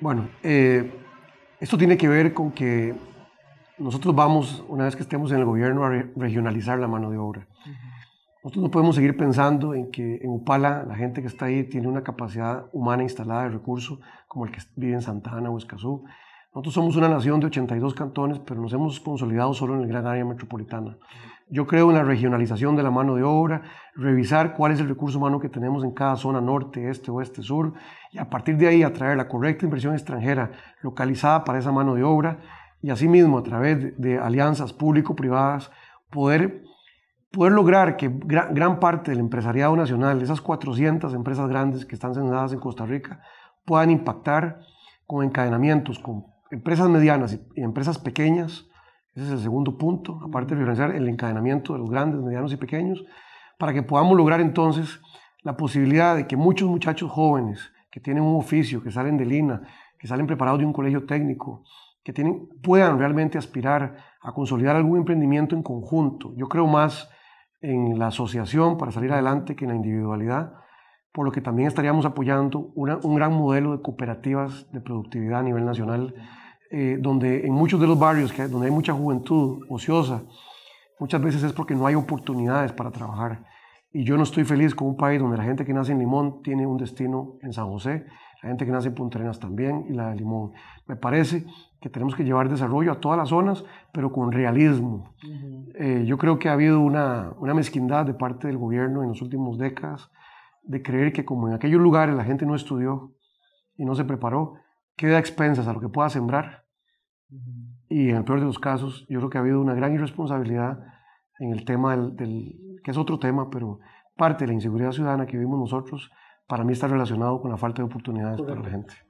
Bueno, eh, esto tiene que ver con que nosotros vamos, una vez que estemos en el gobierno, a regionalizar la mano de obra. Nosotros no podemos seguir pensando en que en Upala la gente que está ahí tiene una capacidad humana instalada de recursos como el que vive en Santana o Escazú. Nosotros somos una nación de 82 cantones, pero nos hemos consolidado solo en el gran área metropolitana. Yo creo en la regionalización de la mano de obra, revisar cuál es el recurso humano que tenemos en cada zona norte, este, oeste, sur, y a partir de ahí atraer la correcta inversión extranjera localizada para esa mano de obra, y asimismo a través de, alianzas público-privadas poder, poder lograr que gran, parte del empresariado nacional, esas 400 empresas grandes que están censadas en Costa Rica, puedan impactar con encadenamientos, con empresas medianas y empresas pequeñas, ese es el segundo punto, aparte de financiar el encadenamiento de los grandes, medianos y pequeños, para que podamos lograr entonces la posibilidad de que muchos muchachos jóvenes que tienen un oficio, que salen de Lina, que salen preparados de un colegio técnico, que tienen, puedan realmente aspirar a consolidar algún emprendimiento en conjunto. Yo creo más en la asociación para salir adelante que en la individualidad, por lo que también estaríamos apoyando un gran modelo de cooperativas de productividad a nivel nacional eh, donde en muchos de los barrios donde hay mucha juventud ociosa, muchas veces es porque no hay oportunidades para trabajar. Y yo no estoy feliz con un país donde la gente que nace en Limón tiene un destino en San José, la gente que nace en Punta también y la de Limón. Me parece que tenemos que llevar desarrollo a todas las zonas, pero con realismo. Eh, yo creo que ha habido una, una, mezquindad de parte del gobierno en las últimas décadas de creer que como en aquellos lugares la gente no estudió y no se preparó, queda a expensas a lo que pueda sembrar. Y en el peor de los casos, yo creo que ha habido una gran irresponsabilidad en el tema del, que es otro tema, pero parte de la inseguridad ciudadana que vivimos nosotros, para mí está relacionado con la falta de oportunidades para la gente.